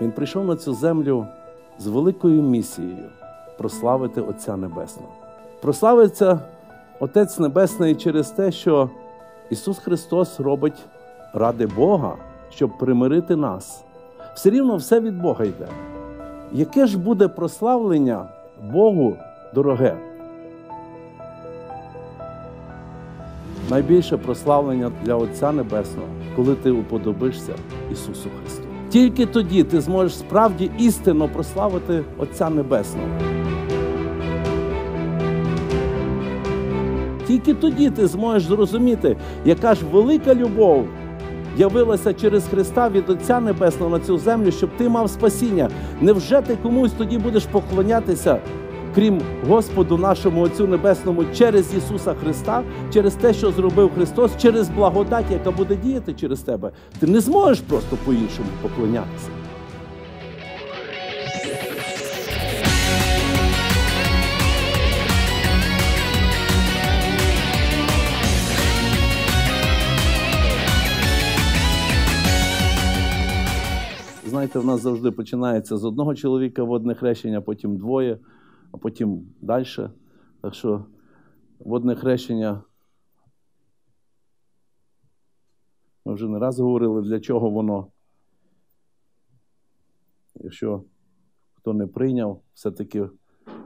Він прийшов на цю землю з великою місією прославити Отця Небесного. Прославиться Отець Небесний через те, що Ісус Христос робить ради Бога, щоб примирити нас. Все рівно все від Бога йде. Яке ж буде прославлення Богу дороге? Найбільше прославлення для Отця Небесного, коли ти уподобишся Ісусу Христу. Тільки тоді ти зможеш справді істинно прославити Отця Небесного. Тільки тоді ти зможеш зрозуміти, яка ж велика любов явилася через Христа від Отця Небесного на цю землю, щоб ти мав спасіння. Невже ти комусь тоді будеш поклонятися? крім Господу, нашому Отцю Небесному, через Ісуса Христа, через те, що зробив Христос, через благодать, яка буде діяти через тебе, ти не зможеш просто по-іншому поклонятися. Знаєте, в нас завжди починається з одного чоловіка водне хрещення, потім двоє а потім далі. Так що водне хрещення. Ми вже не раз говорили, для чого воно. Якщо хто не прийняв, все-таки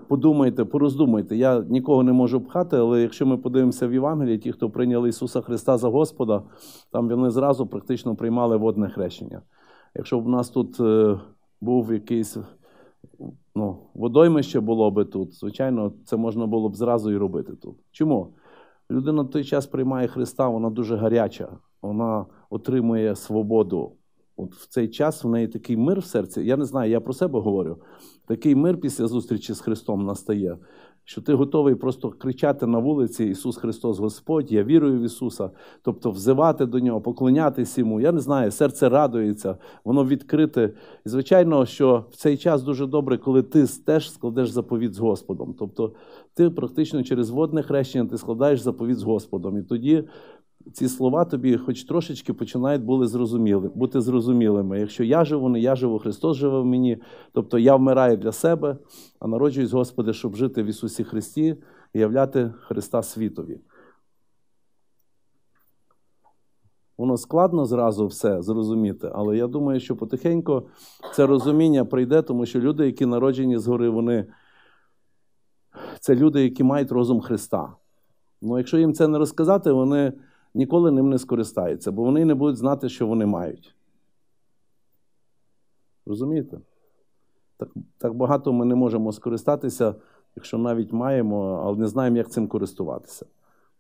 подумайте, пороздумайте. Я нікого не можу пхати, але якщо ми подивимося в Євангелії, ті, хто прийняли Ісуса Христа за Господа, там вони зразу практично приймали водне хрещення. Якщо б у нас тут е, був якийсь ну, водоймище було би тут, звичайно, це можна було б зразу і робити тут. Чому? Людина в той час приймає Христа, вона дуже гаряча, вона отримує свободу. От в цей час в неї такий мир в серці. Я не знаю, я про себе говорю. Такий мир після зустрічі з Христом настає що ти готовий просто кричати на вулиці Ісус Христос Господь, я вірую в Ісуса, тобто взивати до Нього, поклонятись Йому. Я не знаю, серце радується, воно відкрите. І звичайно, що в цей час дуже добре, коли ти теж складеш заповіт з Господом. Тобто ти практично через водне хрещення ти складаєш заповіт з Господом. І тоді ці слова тобі, хоч трошечки, починають були зрозуміли, бути зрозумілими. Якщо я живу, не я живу, Христос живе в мені, тобто я вмираю для себе, а народжуюсь, Господи, щоб жити в Ісусі Христі і являти Христа світові. Воно складно зразу все зрозуміти, але я думаю, що потихеньку це розуміння прийде, тому що люди, які народжені згори, вони це люди, які мають розум Христа. Ну, якщо їм це не розказати, вони ніколи ним не скористаються, бо вони не будуть знати, що вони мають. Розумієте? Так, Так багато ми не можемо скористатися, якщо навіть маємо, але не знаємо, як цим користуватися.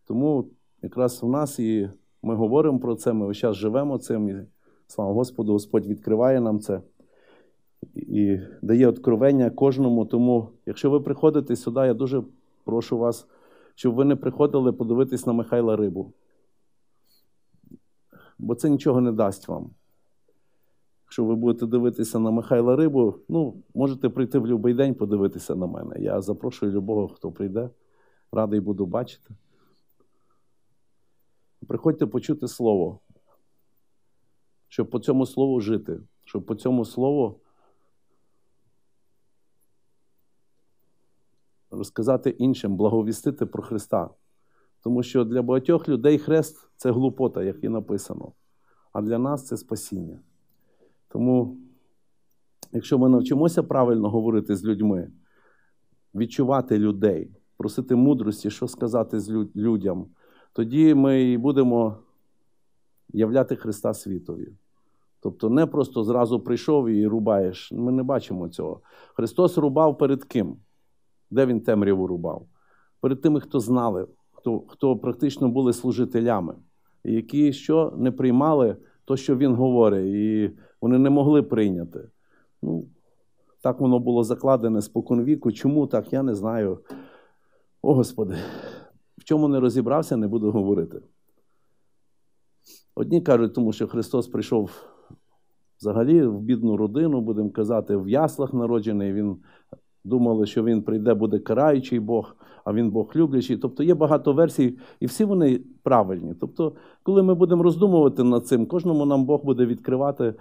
Тому якраз в нас і ми говоримо про це, ми весь час живемо цим. І, слава Господу, Господь відкриває нам це. І дає откровення кожному. Тому, якщо ви приходите сюди, я дуже прошу вас, щоб ви не приходили подивитись на Михайла Рибу бо це нічого не дасть вам. Якщо ви будете дивитися на Михайла Рибу, ну, можете прийти в будь-який день подивитися на мене. Я запрошую любого, хто прийде, радий буду бачити. Приходьте почути слово, щоб по цьому слову жити, щоб по цьому слову розказати іншим, благовістити про Христа. Тому що для багатьох людей хрест це глупота, як і написано. А для нас це спасіння. Тому, якщо ми навчимося правильно говорити з людьми, відчувати людей, просити мудрості, що сказати з людям, тоді ми і будемо являти Христа світові. Тобто, не просто зразу прийшов і рубаєш. Ми не бачимо цього. Христос рубав перед ким? Де він темряву рубав? Перед тими, хто знали хто хто практично були служителями, які що не приймали то, що він говорить, і вони не могли прийняти. Ну, Так воно було закладене споконвіку. Чому так, я не знаю. О Господи, в чому не розібрався, не буду говорити. Одні кажуть, тому що Христос прийшов. Взагалі, в бідну родину, будемо казати, в яслах народжений, він Думали, що він прийде, буде караючий Бог, а він Бог люблячий. Тобто є багато версій, і всі вони правильні. Тобто, коли ми будемо роздумувати над цим, кожному нам Бог буде відкривати, е,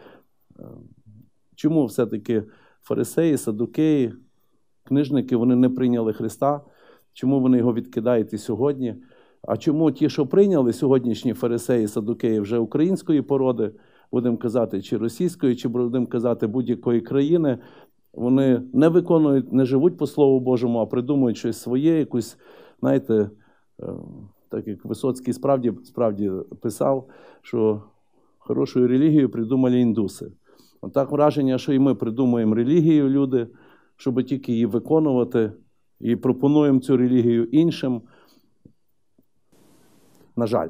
чому все-таки фарисеї, садукеї, книжники вони не прийняли Христа, чому вони його відкидають і сьогодні? А чому ті, що прийняли сьогоднішні фарисеї, садукеї вже української породи? Будемо казати, чи російської, чи будемо казати будь-якої країни, вони не виконують, не живуть по Слову Божому, а придумують щось своє, якусь, знаєте, е, так як Висоцький справді справді писав, що хорошою релігією придумали індуси. От так враження, що і ми придумуємо релігію, люди, щоб тільки її виконувати, і пропонуємо цю релігію іншим. На жаль.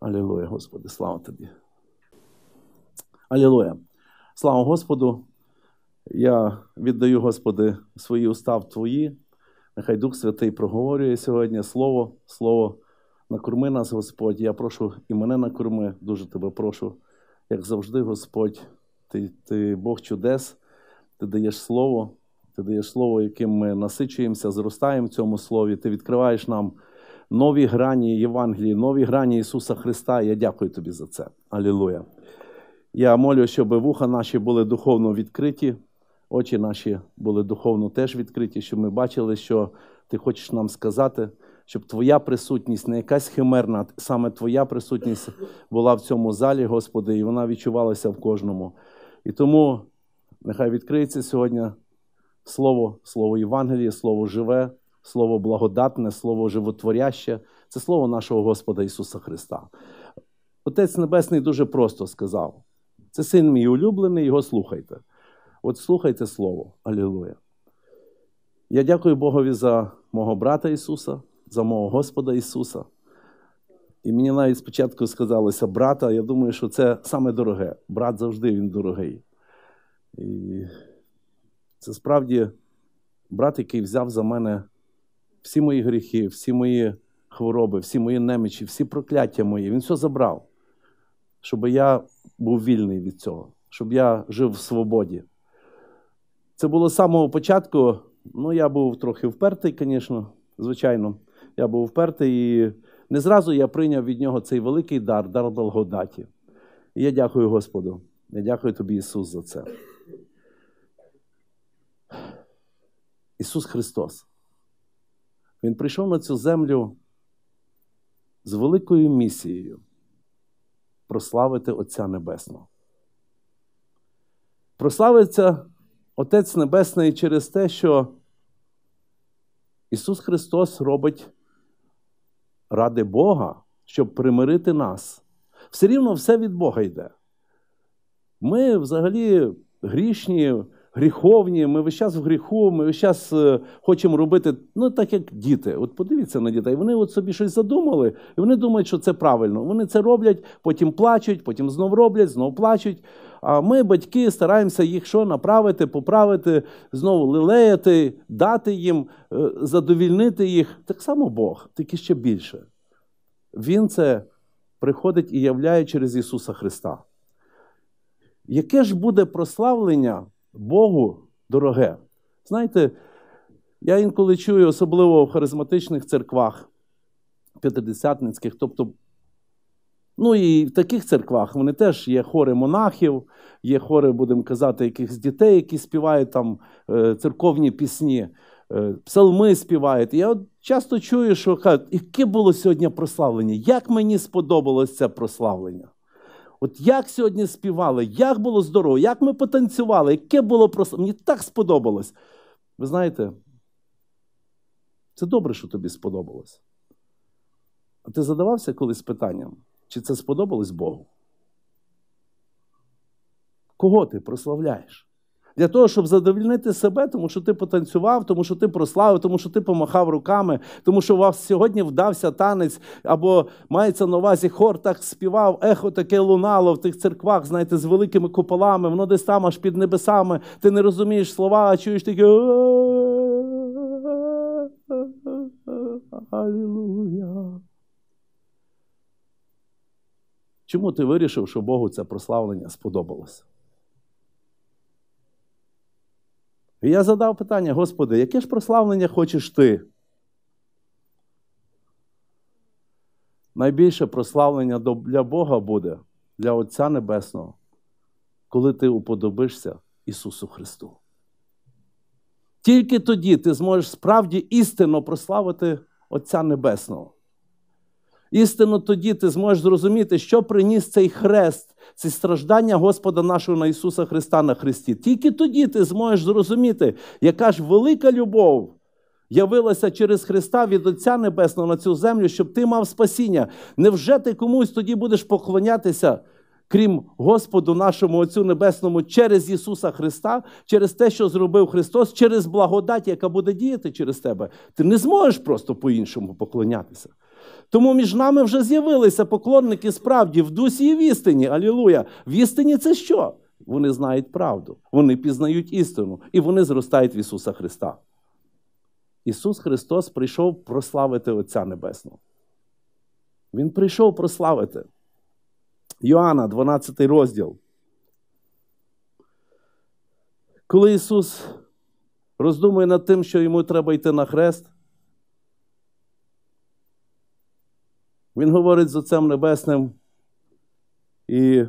Алілуя, Господи, слава Тобі. Алілуя. Слава Господу! Я віддаю, Господи, свої уста в Твої. Нехай Дух Святий проговорює сьогодні Слово, Слово, накорми нас, Господь. Я прошу і мене накорми, дуже тебе прошу, як завжди, Господь, Ти, ти Бог чудес, Ти даєш Слово, Ти даєш Слово, яким ми насичуємося, зростаємо в цьому слові. Ти відкриваєш нам нові грані Євангелії, нові грані Ісуса Христа. Я дякую Тобі за це. Алілуя. Я молю, щоб вуха наші були духовно відкриті очі наші були духовно теж відкриті, щоб ми бачили, що ти хочеш нам сказати, щоб твоя присутність, не якась химерна, саме твоя присутність була в цьому залі, Господи, і вона відчувалася в кожному. І тому нехай відкриється сьогодні слово, слово Євангеліє, слово живе, слово благодатне, слово животворяще. Це слово нашого Господа Ісуса Христа. Отець Небесний дуже просто сказав: це син мій улюблений, його слухайте. От слухайте Слово, Алілуя. Я дякую Богові за мого брата Ісуса, за мого Господа Ісуса. І мені навіть спочатку сказалося брата. Я думаю, що це саме дороге. Брат завжди він дорогий. І це справді брат, який взяв за мене всі мої гріхи, всі мої хвороби, всі мої немічі, всі прокляття мої. Він все забрав, щоб я був вільний від цього, щоб я жив в свободі. Це було з самого початку. Ну, я був трохи впертий, звісно. Звичайно, я був впертий. і Не зразу я прийняв від нього цей великий дар, дар благодаті. І я дякую Господу. Я дякую тобі, Ісус, за це. Ісус Христос. Він прийшов на цю землю з великою місією прославити Отця Небесного. Прославиться Отець Небесний через те, що Ісус Христос робить ради Бога, щоб примирити нас. Все рівно все від Бога йде. Ми взагалі грішні гріховні, ми весь час в гріху, ми весь час е, хочемо робити, ну так як діти. От подивіться на дітей. Вони от собі щось задумали, і вони думають, що це правильно. Вони це роблять, потім плачуть, потім знов роблять, знов плачуть. А ми, батьки, стараємося їх що направити, поправити, знову лилеяти, дати їм, е, задовільнити їх. Так само Бог, тільки ще більше. Він це приходить і являє через Ісуса Христа. Яке ж буде прославлення? Богу дороге. Знаєте, я інколи чую, особливо в харизматичних церквах, п'ятидесятницьких, тобто, ну і в таких церквах вони теж є хори монахів, є хори, будемо казати, якихось дітей, які співають там е, церковні пісні, е, псалми співають. я от часто чую, що кажуть, яке було сьогодні прославлення, як мені сподобалось це прославлення. От як сьогодні співали, як було здорово, як ми потанцювали, яке було просто. Мені так сподобалось. Ви знаєте, це добре, що тобі сподобалось. А ти задавався колись питанням, чи це сподобалось Богу? Кого ти прославляєш? Для того, щоб задовільнити себе, тому що ти потанцював, тому що ти прославив, тому що ти помахав руками, тому що у вас сьогодні вдався танець, або мається на увазі хор так співав, ехо таке лунало в тих церквах, знаєте, з великими куполами, воно десь там аж під небесами. Ти не розумієш слова, а чуєш таке. Алілуя. Чому ти вирішив, що Богу це прославлення сподобалось? І я задав питання, Господи, яке ж прославлення хочеш ти? Найбільше прославлення для Бога буде, для Отця Небесного, коли ти уподобишся Ісусу Христу. Тільки тоді ти зможеш справді істинно прославити Отця Небесного. Істину тоді ти зможеш зрозуміти, що приніс цей хрест, ці страждання Господа нашого на Ісуса Христа на Христі. Тільки тоді ти зможеш зрозуміти, яка ж велика любов явилася через Христа від Отця Небесного на цю землю, щоб ти мав спасіння. Невже ти комусь тоді будеш поклонятися, крім Господу нашому Отцю Небесному, через Ісуса Христа, через те, що зробив Христос, через благодать, яка буде діяти через тебе? Ти не зможеш просто по-іншому поклонятися. Тому між нами вже з'явилися поклонники справді в дусі і в істині. Алілуя! В істині це що? Вони знають правду, вони пізнають істину і вони зростають в Ісуса Христа. Ісус Христос прийшов прославити Отця Небесного. Він прийшов прославити. Йоанна, 12 розділ. Коли Ісус роздумує над тим, що йому треба йти на хрест, Він говорить з Отцем Небесним. І...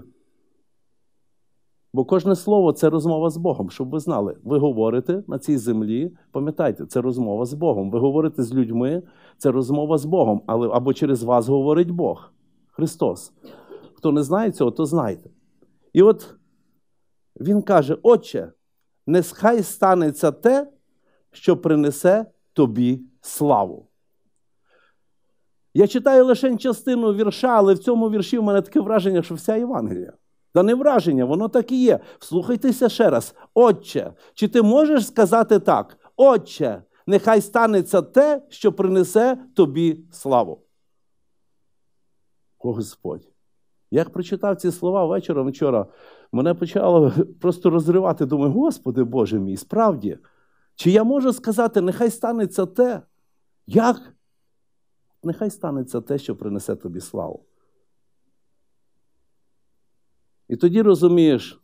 Бо кожне слово це розмова з Богом, щоб ви знали. Ви говорите на цій землі, пам'ятайте, це розмова з Богом. Ви говорите з людьми, це розмова з Богом, але або через вас говорить Бог, Христос. Хто не знає цього, то знайте. І от Він каже: Отче, нехай станеться те, що принесе тобі славу. Я читаю лише частину вірша, але в цьому вірші в мене таке враження, що вся Євангелія. Та не враження, воно так і є. Слухайтеся ще раз, Отче, чи ти можеш сказати так? Отче, нехай станеться те, що принесе тобі славу. О Господь! Як прочитав ці слова вечором вчора, мене почало просто розривати. Думаю, Господи Боже мій, справді, чи я можу сказати, нехай станеться те, як нехай станеться те, що принесе тобі славу. І тоді розумієш,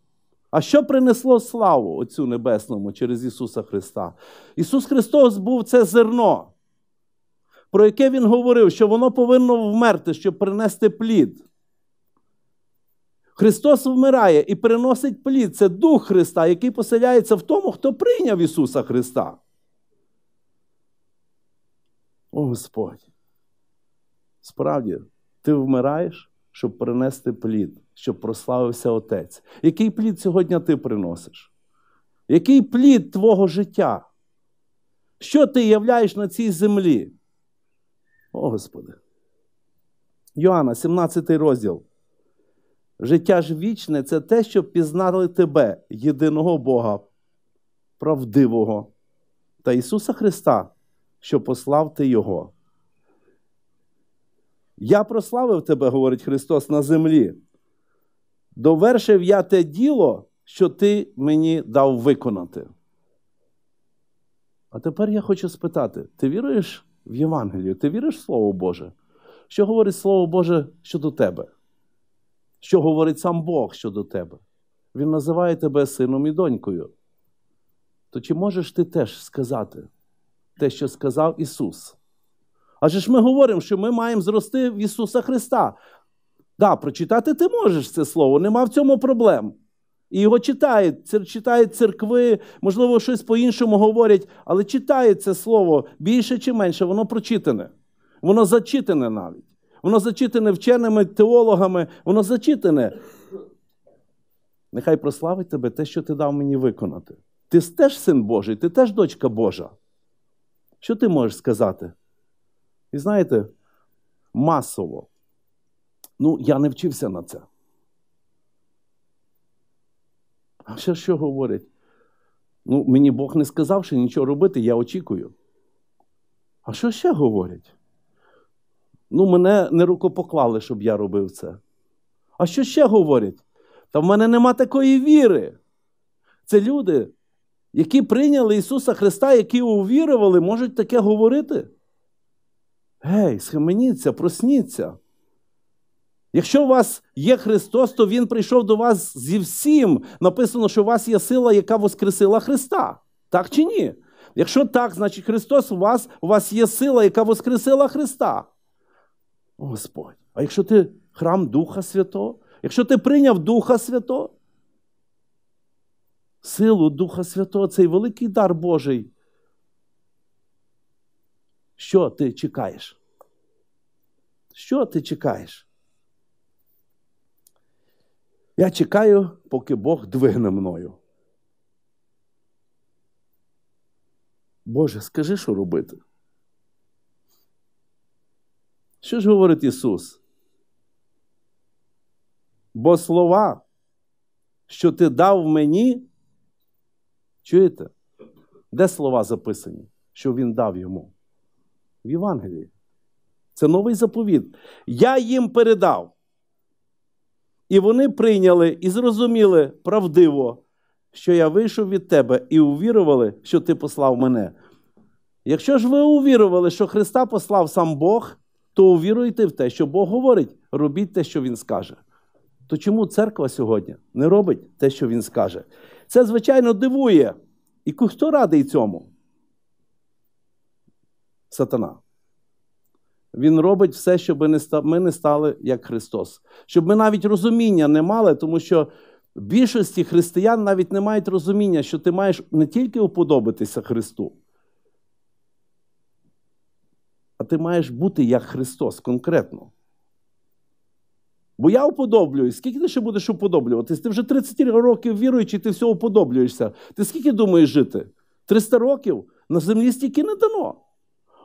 а що принесло славу Отцю Небесному через Ісуса Христа? Ісус Христос був це зерно, про яке Він говорив, що воно повинно вмерти, щоб принести плід. Христос вмирає і приносить плід. Це Дух Христа, який поселяється в тому, хто прийняв Ісуса Христа. О Господь! Справді, ти вмираєш, щоб принести плід, щоб прославився Отець. Який плід сьогодні ти приносиш? Який плід твого життя? Що ти являєш на цій землі? О Господи. Йоанна, 17 розділ. Життя ж вічне це те, що пізнали тебе, єдиного Бога, правдивого та Ісуса Христа, що послав Ти Його. Я прославив тебе, говорить Христос, на землі. Довершив я те діло, що ти мені дав виконати. А тепер я хочу спитати: ти віруєш в Євангелію? Ти віриш в Слово Боже? Що говорить Слово Боже щодо тебе? Що говорить сам Бог щодо тебе? Він називає тебе сином і донькою. То чи можеш ти теж сказати те, що сказав Ісус? Адже ж ми говоримо, що ми маємо зрости в Ісуса Христа. Да, прочитати ти можеш це слово, нема в цьому проблем. І його читають, читають церкви, можливо, щось по-іншому говорять, але читає це слово більше чи менше, воно прочитане. Воно зачитане навіть. Воно зачитане вченими теологами, воно зачитане. Нехай прославить тебе те, що ти дав мені виконати. Ти теж син Божий, ти теж дочка Божа. Що ти можеш сказати? І знаєте, масово. Ну, я не вчився на це. А ще що говорять? Ну, мені Бог не сказав, що нічого робити, я очікую. А що ще говорять? Ну, мене не рукопоклали, щоб я робив це. А що ще говорять? Та в мене нема такої віри. Це люди, які прийняли Ісуса Христа, які увірували, можуть таке говорити. Гей, схаменіться, просніться. Якщо у вас є Христос, то Він прийшов до вас зі всім. Написано, що у вас є сила, яка воскресила Христа. Так чи ні? Якщо так, значить Христос у вас, у вас є сила, яка воскресила Христа. Господь. А якщо ти храм Духа Святого, якщо ти прийняв Духа Святого, силу Духа Святого цей великий дар Божий. Що ти чекаєш? Що ти чекаєш? Я чекаю, поки Бог двигне мною. Боже, скажи, що робити? Що ж говорить Ісус? Бо слова, що ти дав мені, чуєте? Де слова записані, що Він дав йому? в Євангелії. Це новий заповіт. Я їм передав. І вони прийняли і зрозуміли правдиво, що я вийшов від тебе, і увірували, що ти послав мене. Якщо ж ви увірували, що Христа послав сам Бог, то увіруйте в те, що Бог говорить, робіть те, що Він скаже. То чому церква сьогодні не робить те, що Він скаже? Це, звичайно, дивує. І хто радий цьому? сатана. Він робить все, щоб ми не стали як Христос. Щоб ми навіть розуміння не мали, тому що більшості християн навіть не мають розуміння, що ти маєш не тільки уподобатися Христу, а ти маєш бути як Христос конкретно. Бо я уподоблююсь. Скільки ти ще будеш уподоблюватись? Ти вже 30 років віруючий, ти всього уподоблюєшся. Ти скільки думаєш жити? 300 років на землі стільки не дано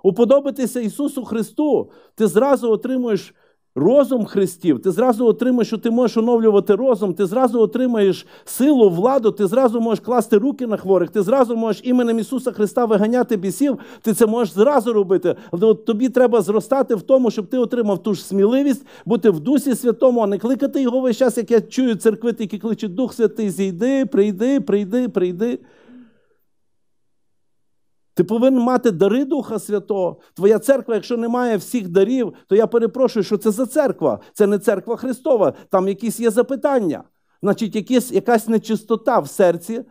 уподобитися Ісусу Христу, ти зразу отримуєш розум Христів, ти зразу отримуєш, що ти можеш оновлювати розум, ти зразу отримаєш силу, владу, ти зразу можеш класти руки на хворих, ти зразу можеш іменем Ісуса Христа виганяти бісів, ти це можеш зразу робити. Але от тобі треба зростати в тому, щоб ти отримав ту ж сміливість, бути в Дусі Святому, а не кликати його весь час, як я чую церкви, які кличуть Дух Святий, зійди, прийди, прийди, прийди. Ти повинен мати дари Духа Святого. Твоя церква, якщо не має всіх дарів, то я перепрошую, що це за церква. Це не церква Христова, там якісь є запитання. Значить, якісь, якась нечистота в серці,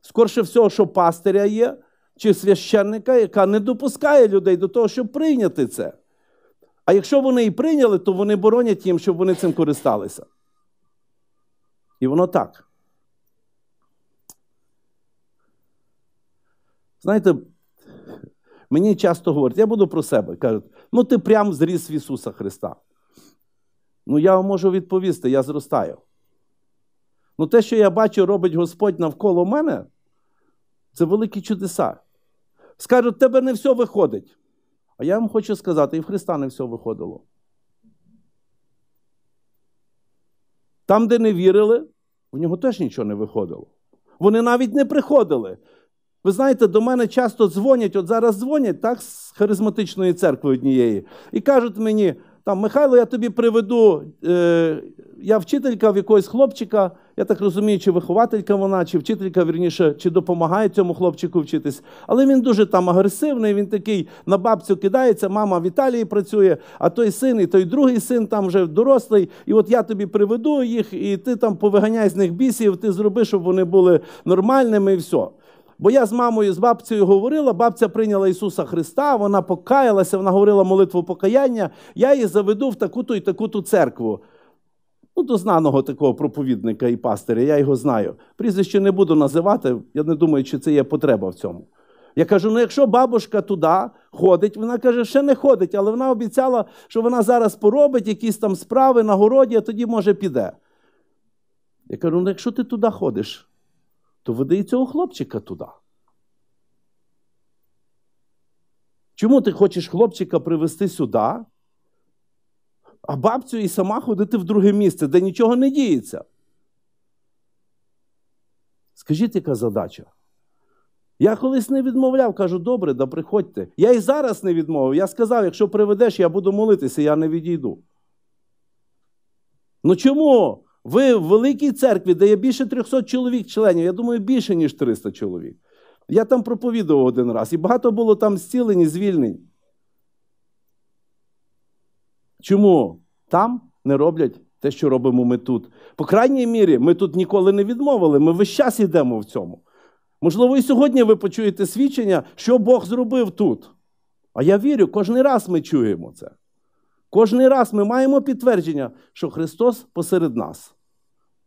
скорше всього, що пастиря є, чи священника, яка не допускає людей до того, щоб прийняти це. А якщо вони і прийняли, то вони боронять їм, щоб вони цим користалися. І воно так. Знаєте, Мені часто говорять, я буду про себе. Кажуть, ну ти прям зріс в Ісуса Христа. Ну, я вам можу відповісти, я зростаю. Ну, те, що я бачу, робить Господь навколо мене, це великі чудеса. Скажуть, тебе не все виходить. А я вам хочу сказати, і в Христа не все виходило. Там, де не вірили, в нього теж нічого не виходило. Вони навіть не приходили. Ви знаєте, до мене часто дзвонять, от зараз дзвонять так, з харизматичної церкви однієї, і кажуть мені, там, Михайло, я тобі приведу, е, я вчителька в якогось хлопчика, я так розумію, чи вихователька вона, чи вчителька вірніше, чи допомагає цьому хлопчику вчитись. Але він дуже там агресивний, він такий на бабцю кидається, мама в Італії працює, а той син, і той другий син там вже дорослий. І от я тобі приведу їх, і ти там повиганяй з них бісів, ти зроби, щоб вони були нормальними, і все. Бо я з мамою, з бабцею говорила, бабця прийняла Ісуса Христа, вона покаялася, вона говорила молитву покаяння, я її заведу в таку-то і таку-то церкву. Ну, до знаного такого проповідника і пастиря, я його знаю. Прізвище не буду називати, я не думаю, чи це є потреба в цьому. Я кажу: ну якщо бабушка туди ходить, вона каже, ще не ходить, але вона обіцяла, що вона зараз поробить якісь там справи на городі, а тоді, може, піде. Я кажу, ну якщо ти туди ходиш, то веди цього хлопчика туди. Чому ти хочеш хлопчика привезти сюди, а бабцю і сама ходити в друге місце, де нічого не діється? Скажіть, яка задача? Я колись не відмовляв, кажу, добре, да приходьте. Я і зараз не відмовив. Я сказав, якщо приведеш, я буду молитися, я не відійду. Ну чому? Ви в великій церкві, де є більше 300 чоловік членів, я думаю, більше, ніж 300 чоловік. Я там проповідував один раз, і багато було там зцілень і звільнень. Чому там не роблять те, що робимо ми тут? По крайній мірі, ми тут ніколи не відмовили, ми весь час йдемо в цьому. Можливо, і сьогодні ви почуєте свідчення, що Бог зробив тут. А я вірю, кожен раз ми чуємо це. Кожний раз ми маємо підтвердження, що Христос посеред нас.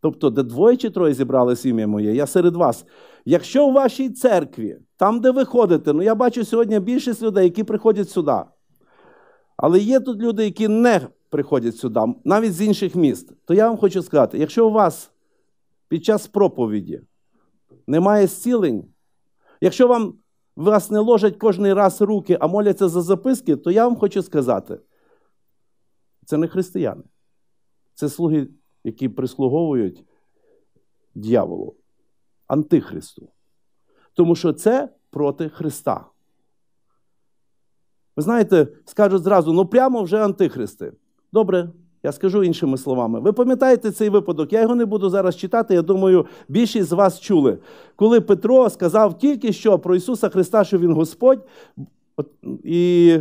Тобто, де двоє чи троє зібрали ім'я моє, я серед вас. Якщо в вашій церкві, там, де ви ходите, ну я бачу сьогодні більшість людей, які приходять сюди. Але є тут люди, які не приходять сюди, навіть з інших міст, то я вам хочу сказати: якщо у вас під час проповіді немає зцілень, якщо вам вас не ложать кожний раз руки, а моляться за записки, то я вам хочу сказати, це не християни, це слуги які прислуговують дьяволу, Антихристу. Тому що це проти Христа. Ви знаєте, скажуть зразу, ну прямо вже антихристи. Добре, я скажу іншими словами. Ви пам'ятаєте цей випадок? Я його не буду зараз читати. Я думаю, більшість з вас чули. Коли Петро сказав тільки що про Ісуса Христа, що Він Господь, і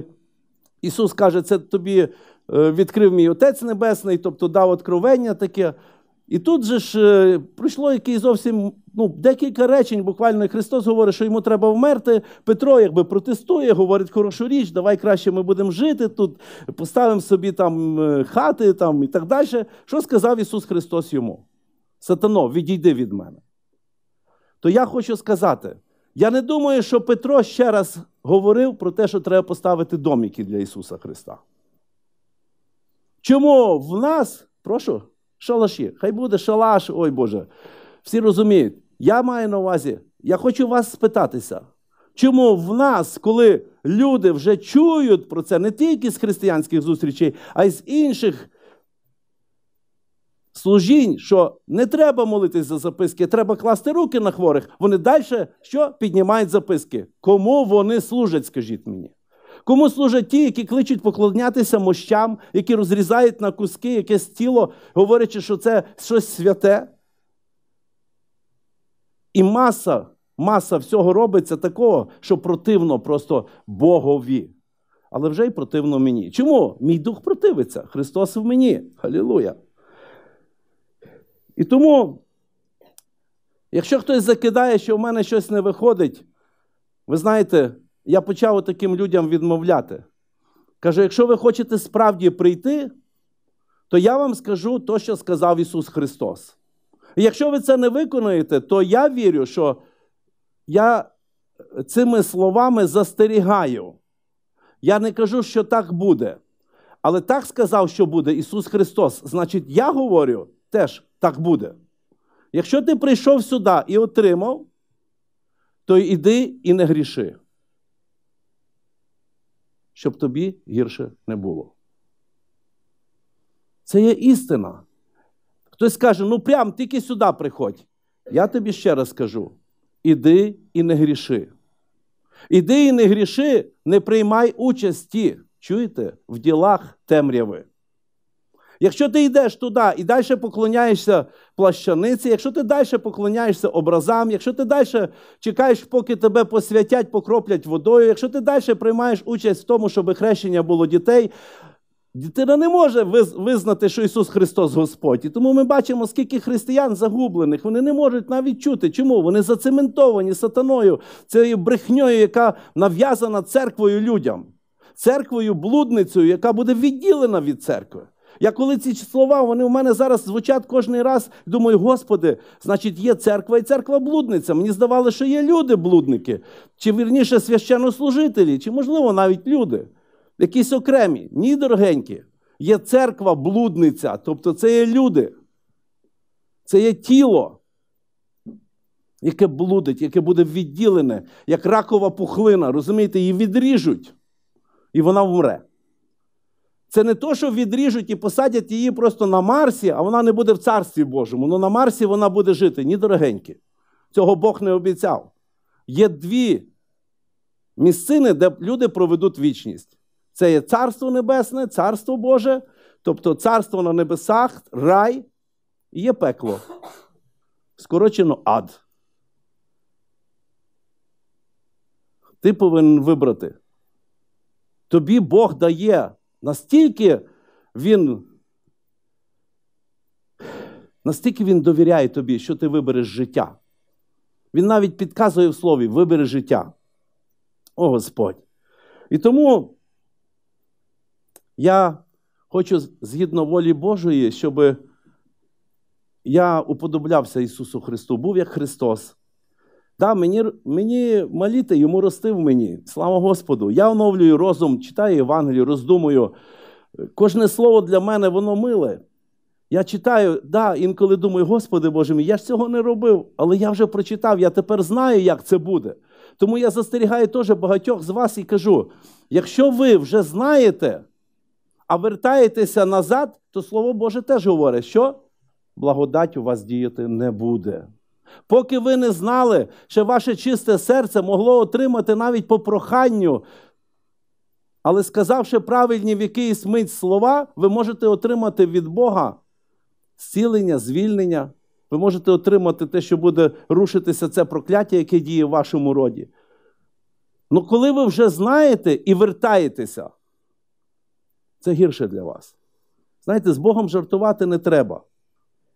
Ісус каже, це тобі Е, відкрив мій Отець Небесний, тобто дав откровення таке. І тут же ж е, пройшло якийсь зовсім ну, декілька речень. Буквально Христос говорить, що йому треба вмерти. Петро, якби протестує, говорить хорошу річ, давай краще ми будемо жити тут, поставимо собі там е, хати там, і так далі. Що сказав Ісус Христос йому? Сатано, відійди від мене. То я хочу сказати: я не думаю, що Петро ще раз говорив про те, що треба поставити доміки для Ісуса Христа. Чому в нас, прошу, шалаші, хай буде шалаш, ой Боже. Всі розуміють, я маю на увазі, я хочу вас спитатися. Чому в нас, коли люди вже чують про це не тільки з християнських зустрічей, а й з інших служінь, що не треба молитись за записки, треба класти руки на хворих, вони далі що піднімають записки? Кому вони служать, скажіть мені? Кому служать ті, які кличуть поклонятися мощам, які розрізають на куски якесь тіло, говорячи, що це щось святе? І маса, маса всього робиться такого, що противно просто Богові. Але вже й противно мені. Чому? Мій дух противиться. Христос в мені. Халілуя. І тому, якщо хтось закидає, що в мене щось не виходить, ви знаєте, я почав таким людям відмовляти. Каже, якщо ви хочете справді прийти, то я вам скажу те, що сказав Ісус Христос. І якщо ви це не виконуєте, то я вірю, що я цими словами застерігаю. Я не кажу, що так буде. Але так сказав, що буде Ісус Христос. Значить, я говорю теж так буде. Якщо ти прийшов сюди і отримав, то йди і не гріши щоб тобі гірше не було. Це є істина. Хтось каже, ну прям тільки сюди приходь. Я тобі ще раз кажу: іди і не гріши. Іди і не гріши, не приймай участі, чуєте, в ділах темряви. Якщо ти йдеш туди і далі поклоняєшся плащаниці, якщо ти далі поклоняєшся образам, якщо ти далі чекаєш, поки тебе посвятять, покроплять водою, якщо ти далі приймаєш участь в тому, щоб хрещення було дітей, дитина не може визнати, що Ісус Христос Господь. І тому ми бачимо, скільки християн загублених, вони не можуть навіть чути, чому вони зацементовані сатаною, цією брехньою, яка нав'язана церквою людям, церквою блудницею, яка буде відділена від церкви. Я коли ці слова вони в мене зараз звучать кожен раз, думаю, Господи, значить, є церква і церква блудниця. Мені здавалося, що є люди-блудники, чи вірніше священнослужителі, чи, можливо, навіть люди. Якісь окремі, ні, дорогенькі, є церква блудниця, тобто це є люди. Це є тіло, яке блудить, яке буде відділене, як ракова пухлина. Розумієте, її відріжуть, і вона вмре. Це не то, що відріжуть і посадять її просто на Марсі, а вона не буде в царстві Божому. Ну на Марсі вона буде жити, ні дорогенькі. Цього Бог не обіцяв. Є дві місцини, де люди проведуть вічність. Це є царство небесне, царство Боже, тобто царство на небесах, рай і є пекло. Скорочено ад. Ти повинен вибрати. Тобі Бог дає Настільки він настільки він довіряє тобі, що ти вибереш життя. Він навіть підказує в слові вибери життя. О Господь. І тому я хочу згідно волі Божої, щоб я уподоблявся Ісусу Христу, був як Христос. Да, Мені мені маліти, йому рости в мені. Слава Господу! Я оновлюю розум, читаю Євангелію, роздумую. Кожне слово для мене воно миле. Я читаю, да, інколи думаю, Господи Боже мій, я ж цього не робив, але я вже прочитав, я тепер знаю, як це буде. Тому я застерігаю теж багатьох з вас і кажу: якщо ви вже знаєте, а вертаєтеся назад, то Слово Боже теж говорить, що благодать у вас діяти не буде. Поки ви не знали, що ваше чисте серце могло отримати навіть по проханню. Але сказавши правильні в якийсь мить слова, ви можете отримати від Бога зцілення, звільнення. Ви можете отримати те, що буде рушитися це прокляття, яке діє в вашому роді. Ну коли ви вже знаєте і вертаєтеся, це гірше для вас. Знаєте, з Богом жартувати не треба.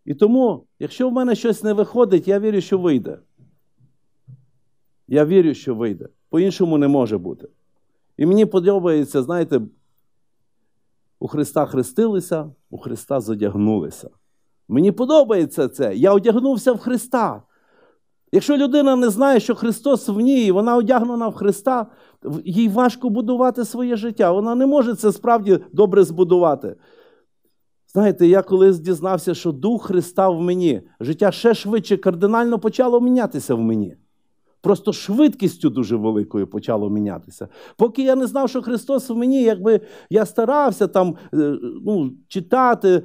І тому, якщо в мене щось не виходить, я вірю, що вийде. Я вірю, що вийде. По-іншому не може бути. І мені подобається, знаєте, у Христа хрестилися, у Христа задягнулися. Мені подобається це. Я одягнувся в Христа. Якщо людина не знає, що Христос в ній, вона одягнена в Христа, їй важко будувати своє життя. Вона не може це справді добре збудувати. Знаєте, я колись дізнався, що Дух Христа в мені, життя ще швидше кардинально почало мінятися в мені. Просто швидкістю дуже великою почало мінятися. Поки я не знав, що Христос в мені, якби я старався там е, ну, читати,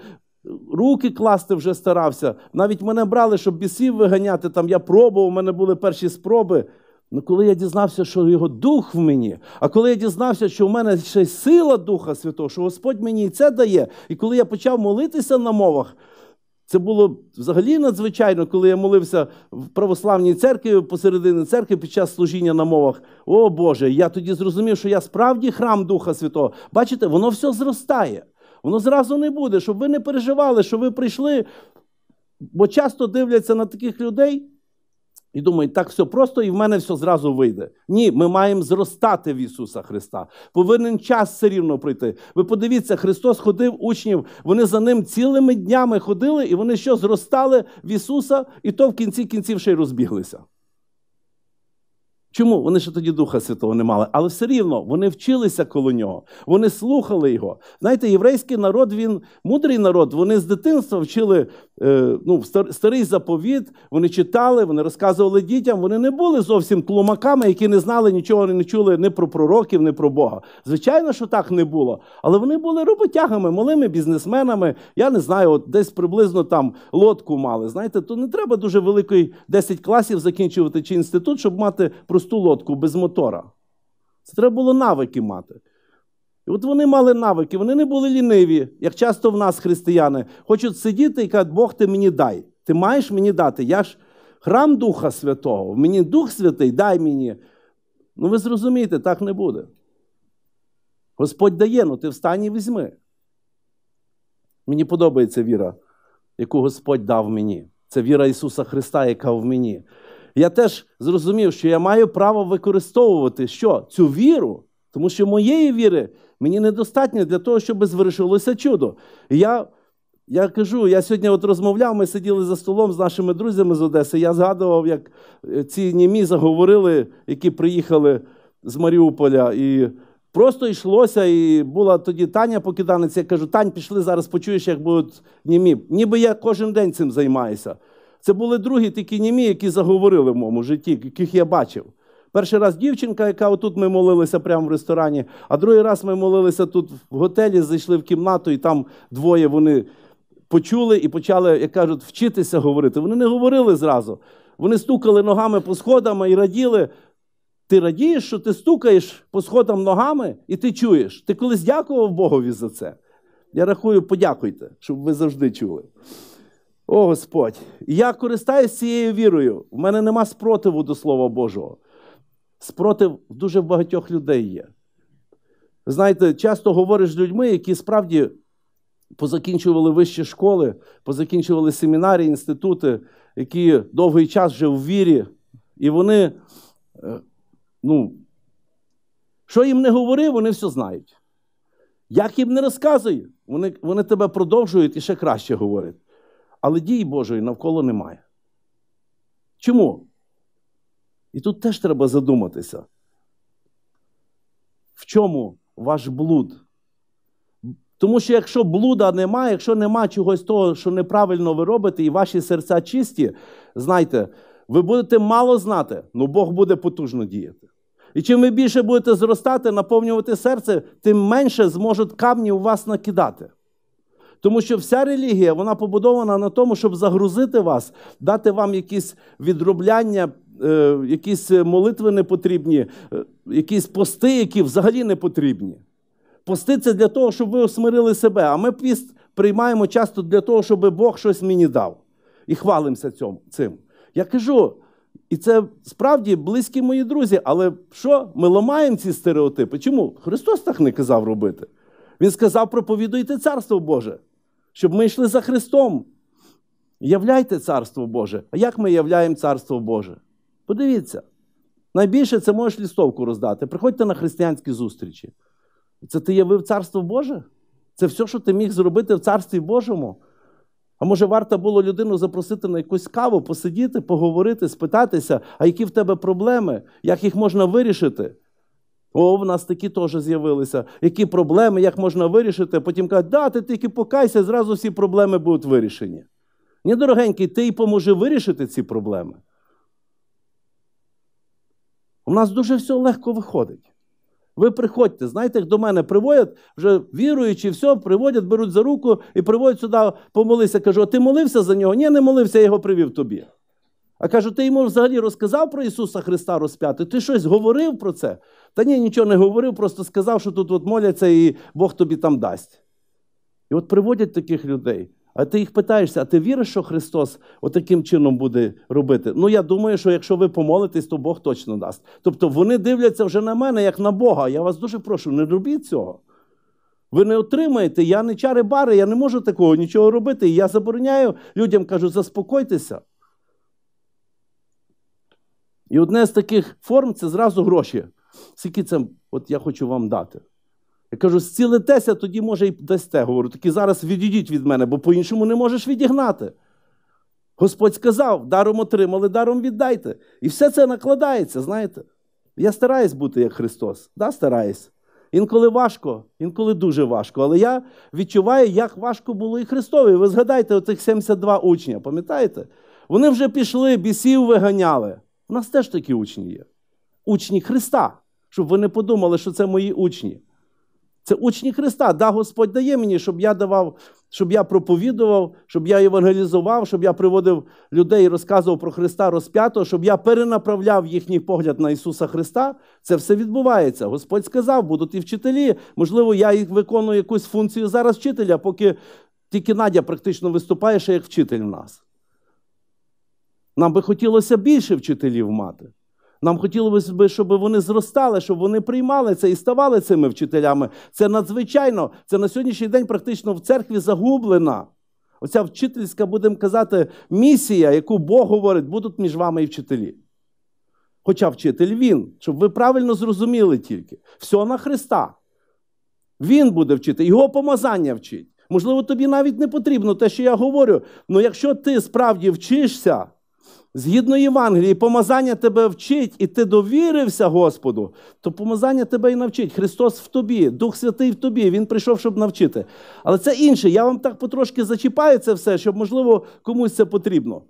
руки класти вже старався. Навіть мене брали, щоб бісів виганяти. Там я пробував, у мене були перші спроби. Ну, коли я дізнався, що його дух в мені, а коли я дізнався, що в мене ще й сила Духа Святого, що Господь мені і це дає, і коли я почав молитися на мовах, це було взагалі надзвичайно, коли я молився в православній церкві посередині церкви під час служіння на мовах. О Боже, я тоді зрозумів, що я справді храм Духа Святого. Бачите, воно все зростає. Воно зразу не буде, щоб ви не переживали, що ви прийшли, бо часто дивляться на таких людей. І думають, так все просто, і в мене все зразу вийде. Ні, ми маємо зростати в Ісуса Христа. Повинен час все рівно прийти. Ви подивіться, Христос ходив учнів, вони за ним цілими днями ходили, і вони що зростали в Ісуса, і то в кінці кінців ще й розбіглися. Чому вони ще тоді Духа Святого не мали? Але все рівно вони вчилися коло нього, вони слухали його. Знаєте, єврейський народ, він мудрий народ. Вони з дитинства вчили е, ну, старий заповіт. Вони читали, вони розказували дітям. Вони не були зовсім тлумаками, які не знали нічого, не чули ні про пророків, ні про Бога. Звичайно, що так не було. Але вони були роботягами, малими бізнесменами. Я не знаю, от десь приблизно там лодку мали. Знаєте, то не треба дуже великої 10 класів закінчувати чи інститут, щоб мати про просту лодку без мотора. Це треба було навики мати. І от вони мали навики, вони не були ліниві, як часто в нас, християни, хочуть сидіти і кажуть, Бог ти мені дай. Ти маєш мені дати. Я ж храм Духа Святого, мені Дух Святий, дай мені. Ну ви зрозумієте, так не буде. Господь дає, ну ти встань і візьми. Мені подобається віра, яку Господь дав мені. Це віра Ісуса Христа, яка в мені я теж зрозумів, що я маю право використовувати що? цю віру, тому що моєї віри мені недостатньо для того, щоб звершилося чудо. І я я кажу, я сьогодні от розмовляв, ми сиділи за столом з нашими друзями з Одеси. Я згадував, як е, ці німі заговорили, які приїхали з Маріуполя. і... Просто йшлося, і була тоді Таня покиданець. Я кажу, Тань, пішли зараз, почуєш, як будуть німі. Ніби я кожен день цим займаюся. Це були другі такі німі, які заговорили в моєму житті, яких я бачив. Перший раз дівчинка, яка отут ми молилися прямо в ресторані, а другий раз ми молилися тут в готелі, зайшли в кімнату, і там двоє вони почули і почали, як кажуть, вчитися говорити. Вони не говорили зразу. Вони стукали ногами по сходам і раділи. Ти радієш, що ти стукаєш по сходам ногами і ти чуєш. Ти колись дякував Богові за це. Я рахую, подякуйте, щоб ви завжди чули. О Господь, я користаюсь цією вірою. У мене нема спротиву до Слова Божого. Спротив дуже багатьох людей є. Знаєте, часто говориш з людьми, які справді позакінчували вищі школи, позакінчували семінарі, інститути, які довгий час жив в вірі, і вони, е, ну, що їм не говори, вони все знають. Як їм не розказуй, вони, вони тебе продовжують і ще краще говорять але дії Божої навколо немає. Чому? І тут теж треба задуматися. В чому ваш блуд? Тому що якщо блуда немає, якщо нема чогось того, що неправильно ви робите, і ваші серця чисті, знайте, ви будете мало знати, але ну, Бог буде потужно діяти. І чим ви більше будете зростати, наповнювати серце, тим менше зможуть камні у вас накидати. Тому що вся релігія вона побудована на тому, щоб загрузити вас, дати вам якісь відробляння, е, якісь молитви не потрібні, е, якісь пости, які взагалі не потрібні. Пости це для того, щоб ви осмирили себе. А ми піст приймаємо часто для того, щоб Бог щось мені дав. І хвалимося цим. Я кажу. І це справді близькі мої друзі. Але що? Ми ламаємо ці стереотипи? Чому? Христос так не казав робити. Він сказав, проповідуйте Царство Боже щоб ми йшли за Христом. Являйте Царство Боже. А як ми являємо Царство Боже? Подивіться. Найбільше це можеш лістовку роздати. Приходьте на християнські зустрічі. Це ти явив Царство Боже? Це все, що ти міг зробити в Царстві Божому. А може, варто було людину запросити на якусь каву, посидіти, поговорити, спитатися, а які в тебе проблеми, як їх можна вирішити? О, в нас такі теж з'явилися. Які проблеми, як можна вирішити? Потім кажуть, да, ти тільки покайся, зразу всі проблеми будуть вирішені. Ні, дорогенький, ти й поможи вирішити ці проблеми. У нас дуже все легко виходить. Ви приходьте, знаєте, як до мене приводять, вже віруючи, все, приводять, беруть за руку і приводять сюди, помолися. Кажу, а ти молився за нього? Ні, не молився, я його привів тобі. А кажу, ти йому взагалі розказав про Ісуса Христа розп'яти? Ти щось говорив про це? Та ні, нічого не говорив, просто сказав, що тут от моляться і Бог тобі там дасть. І от приводять таких людей. А ти їх питаєшся, а ти віриш, що Христос отаким чином буде робити? Ну, я думаю, що якщо ви помолитесь, то Бог точно дасть. Тобто вони дивляться вже на мене, як на Бога. Я вас дуже прошу, не робіть цього. Ви не отримаєте, я не чари бари, я не можу такого нічого робити. І я забороняю людям, кажу, заспокойтеся. І одне з таких форм це зразу гроші. Скільки це от я хочу вам дати. Я кажу, зцілитеся, тоді може і дасте. Говорю, такі зараз відійдіть від мене, бо по-іншому не можеш відігнати. Господь сказав, даром отримали, даром віддайте. І все це накладається, знаєте. Я стараюсь бути як Христос. Да, стараюсь. Інколи важко, інколи дуже важко. Але я відчуваю, як важко було і Христові. Ви згадайте, оцих 72 учня, пам'ятаєте? Вони вже пішли, бісів виганяли. У нас теж такі учні є. Учні Христа, щоб ви не подумали, що це мої учні. Це учні Христа. Да, Господь дає мені, щоб я давав, щоб я проповідував, щоб я евангелізував, щоб я приводив людей, і розказував про Христа розп'ятого, щоб я перенаправляв їхній погляд на Ісуса Христа. Це все відбувається. Господь сказав, будуть і вчителі. Можливо, я їх виконую якусь функцію зараз вчителя, поки тільки Надя практично виступає ще як вчитель в нас. Нам би хотілося більше вчителів мати. Нам хотілося б, щоб вони зростали, щоб вони приймали це і ставали цими вчителями. Це надзвичайно, це на сьогоднішній день практично в церкві загублена. Оця вчительська, будемо казати, місія, яку Бог говорить, будуть між вами і вчителі. Хоча вчитель він, щоб ви правильно зрозуміли тільки, все на Христа. Він буде вчити, його помазання вчить. Можливо, тобі навіть не потрібно те, що я говорю. але якщо ти справді вчишся, згідно Євангелії, помазання тебе вчить, і ти довірився Господу, то помазання тебе і навчить. Христос в тобі, Дух Святий в тобі. Він прийшов, щоб навчити. Але це інше. Я вам так потрошки зачіпаю це все, щоб, можливо, комусь це потрібно.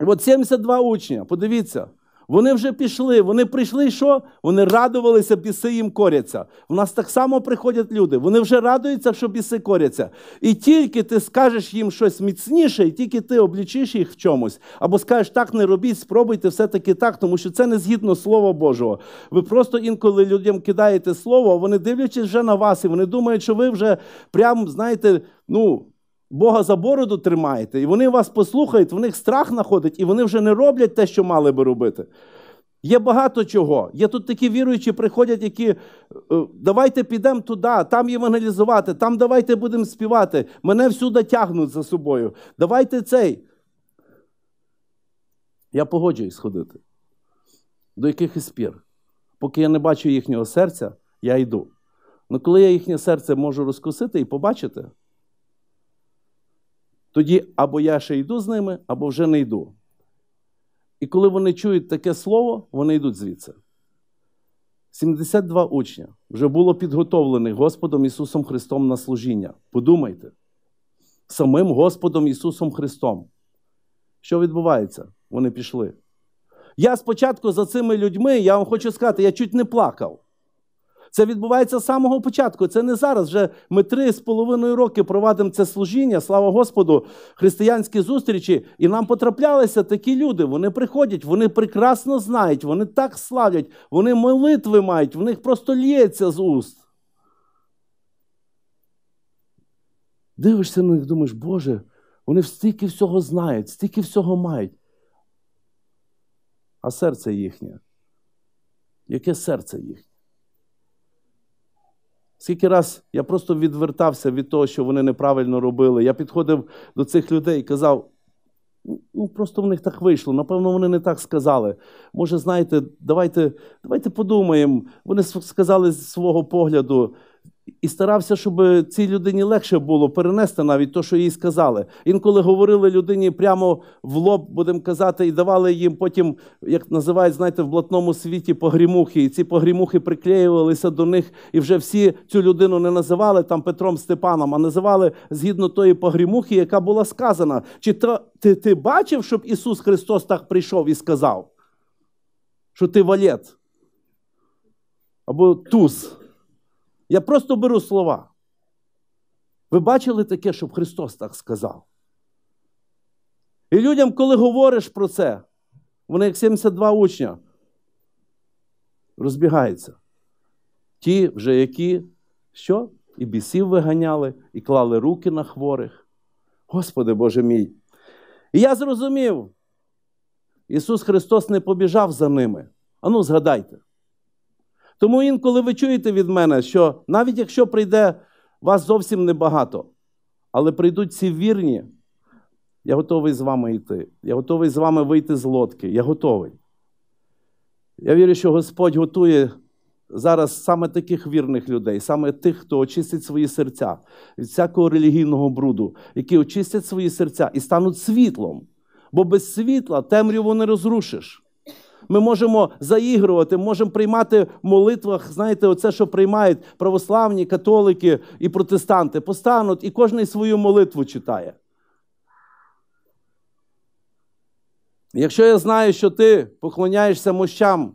І от 72 учня, подивіться. Вони вже пішли, вони прийшли, і що? Вони радувалися, біси їм коряться. В нас так само приходять люди. Вони вже радуються, що біси коряться. І тільки ти скажеш їм щось міцніше, і тільки ти облічиш їх в чомусь, або скажеш, так не робіть, спробуйте все-таки так, тому що це не згідно Слова Божого. Ви просто інколи людям кидаєте слово, вони дивлячись вже на вас, і вони думають, що ви вже прям, знаєте, ну. Бога за бороду тримаєте, і вони вас послухають, в них страх находить, і вони вже не роблять те, що мали би робити. Є багато чого. Є тут такі віруючі, приходять, які е, давайте підемо туди, там євангелізувати, там давайте будемо співати. Мене всюди тягнуть за собою. Давайте цей. Я погоджуюсь ходити. До якихось пір. Поки я не бачу їхнього серця, я йду. Ну коли я їхнє серце можу розкусити і побачити. Тоді або я ще йду з ними, або вже не йду. І коли вони чують таке слово, вони йдуть звідси. 72 учня вже було підготовлених Господом Ісусом Христом на служіння. Подумайте, самим Господом Ісусом Христом. Що відбувається? Вони пішли. Я спочатку за цими людьми, я вам хочу сказати, я чуть не плакав. Це відбувається з самого початку. Це не зараз. Вже ми три з половиною роки провадимо це служіння, слава Господу, християнські зустрічі. І нам потраплялися такі люди. Вони приходять, вони прекрасно знають, вони так славлять, вони молитви мають, в них просто лється з уст. Дивишся на них, думаєш, Боже, вони стільки всього знають, стільки всього мають. А серце їхнє. Яке серце їхнє? Скільки раз я просто відвертався від того, що вони неправильно робили. Я підходив до цих людей і казав: ну, ну просто в них так вийшло. Напевно, вони не так сказали. Може, знаєте, давайте, давайте подумаємо. Вони сказали з свого погляду. І старався, щоб цій людині легше було перенести навіть те, що їй сказали. Інколи говорили людині прямо в лоб, будемо казати, і давали їм потім, як називають, знаєте, в блатному світі погрімухи. І ці погрімухи приклеювалися до них, і вже всі цю людину не називали там Петром Степаном, а називали згідно тої погрімухи, яка була сказана. Чи ти, ти, ти бачив, щоб Ісус Христос так прийшов і сказав, що ти валет або туз? Я просто беру слова. Ви бачили таке, щоб Христос так сказав? І людям, коли говориш про це, вони, як 72 учня, розбігаються. Ті, вже які, що? І бісів виганяли, і клали руки на хворих. Господи Боже мій. І я зрозумів, Ісус Христос не побіжав за ними. Ану, згадайте. Тому інколи ви чуєте від мене, що навіть якщо прийде вас зовсім небагато, але прийдуть ці вірні, я готовий з вами йти. Я готовий з вами вийти з лодки. Я готовий. Я вірю, що Господь готує зараз саме таких вірних людей, саме тих, хто очистить свої серця від всякого релігійного бруду, які очистять свої серця і стануть світлом. Бо без світла темряву не розрушиш. Ми можемо заігрувати, можемо приймати в молитвах, знаєте, оце, що приймають православні, католики і протестанти, постануть і кожен свою молитву читає. Якщо я знаю, що ти поклоняєшся мощам,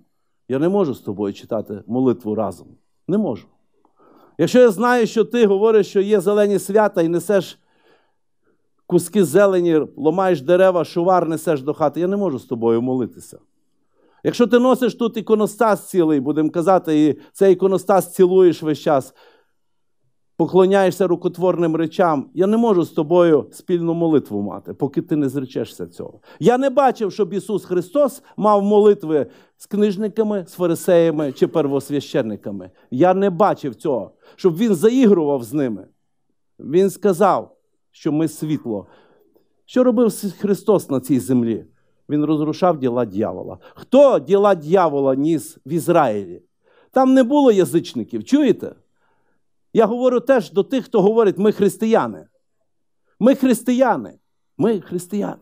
я не можу з тобою читати молитву разом. Не можу. Якщо я знаю, що ти говориш, що є зелені свята і несеш куски зелені, ломаєш дерева, шувар несеш до хати, я не можу з тобою молитися. Якщо ти носиш тут іконостас цілий, будемо казати, і цей іконостас цілуєш весь час, поклоняєшся рукотворним речам, я не можу з тобою спільну молитву мати, поки ти не зречешся цього. Я не бачив, щоб Ісус Христос мав молитви з книжниками, з фарисеями чи первосвященниками. Я не бачив цього, щоб Він заігрував з ними. Він сказав, що ми світло. Що робив Христос на цій землі? Він розрушав діла дьявола. Хто діла дьявола ніс в Ізраїлі? Там не було язичників, чуєте? Я говорю теж до тих, хто говорить, ми християни. Ми християни. Ми християни.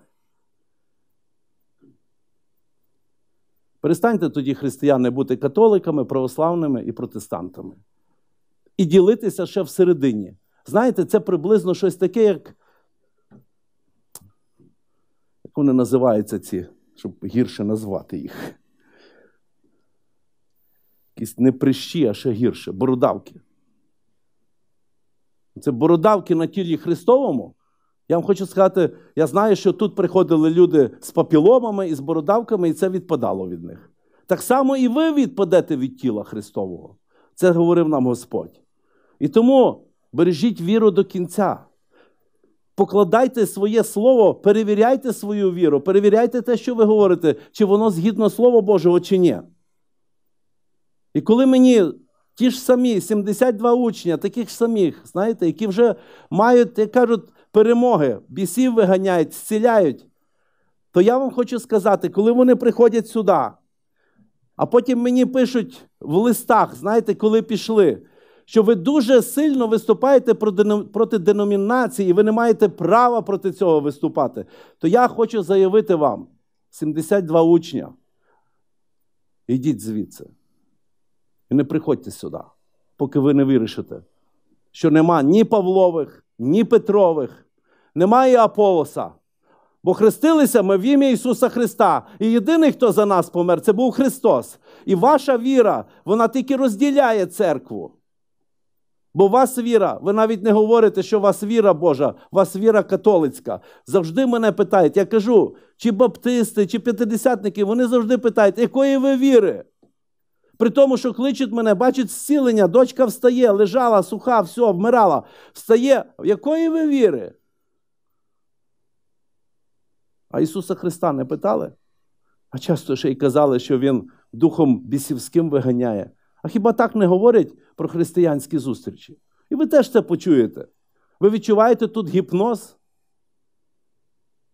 Перестаньте тоді, християни, бути католиками, православними і протестантами. І ділитися ще всередині. Знаєте, це приблизно щось таке, як вони називаються ці, щоб гірше назвати їх. Якісь не прищі, а ще гірше бородавки. Це бородавки на тілі Христовому. Я вам хочу сказати, я знаю, що тут приходили люди з папіломами і з бородавками, і це відпадало від них. Так само і ви відпадете від тіла Христового. Це говорив нам Господь. І тому бережіть віру до кінця. Покладайте своє слово, перевіряйте свою віру, перевіряйте те, що ви говорите, чи воно згідно Слова Божого, чи ні. І коли мені ті ж самі 72 учня, таких ж самих, знаєте, які вже мають, як кажуть, перемоги, бісів виганяють, зціляють, то я вам хочу сказати, коли вони приходять сюди, а потім мені пишуть в листах, знаєте, коли пішли що ви дуже сильно виступаєте проти деномінації, і ви не маєте права проти цього виступати, то я хочу заявити вам: 72 учня. Йдіть звідси. І не приходьте сюди, поки ви не вирішите, що нема ні Павлових, ні Петрових, немає Аполоса. Бо хрестилися ми в ім'я Ісуса Христа. І єдиний, хто за нас помер, це був Христос. І ваша віра, вона тільки розділяє церкву. Бо у вас віра, ви навіть не говорите, що у вас віра Божа, у вас віра католицька. Завжди мене питають, я кажу, чи баптисти, чи п'ятидесятники, вони завжди питають, якої ви віри? При тому, що кличуть мене, бачить зцілення, дочка встає, лежала, суха, все, вмирала, Встає, якої ви віри? А Ісуса Христа не питали? А часто ще й казали, що Він духом бісівським виганяє. А хіба так не говорять про християнські зустрічі? І ви теж це почуєте. Ви відчуваєте тут гіпноз?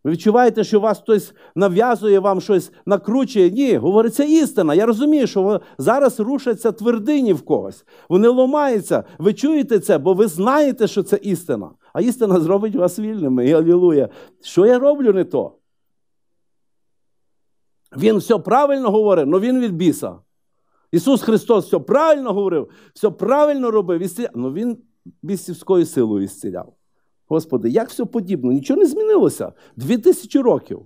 Ви відчуваєте, що вас хтось нав'язує, вам щось накручує. Ні, говориться істина. Я розумію, що зараз рушаться твердині в когось. Вони ломаються. Ви чуєте це, бо ви знаєте, що це істина. А істина зробить вас вільними. І алілуя. Що я роблю не то? Він все правильно говорить, але він від біса. Ісус Христос все правильно говорив, все правильно робив, ісціляв. Ну Він бісівською силою ісціляв. Господи, як все подібно? Нічого не змінилося. Дві тисячі років.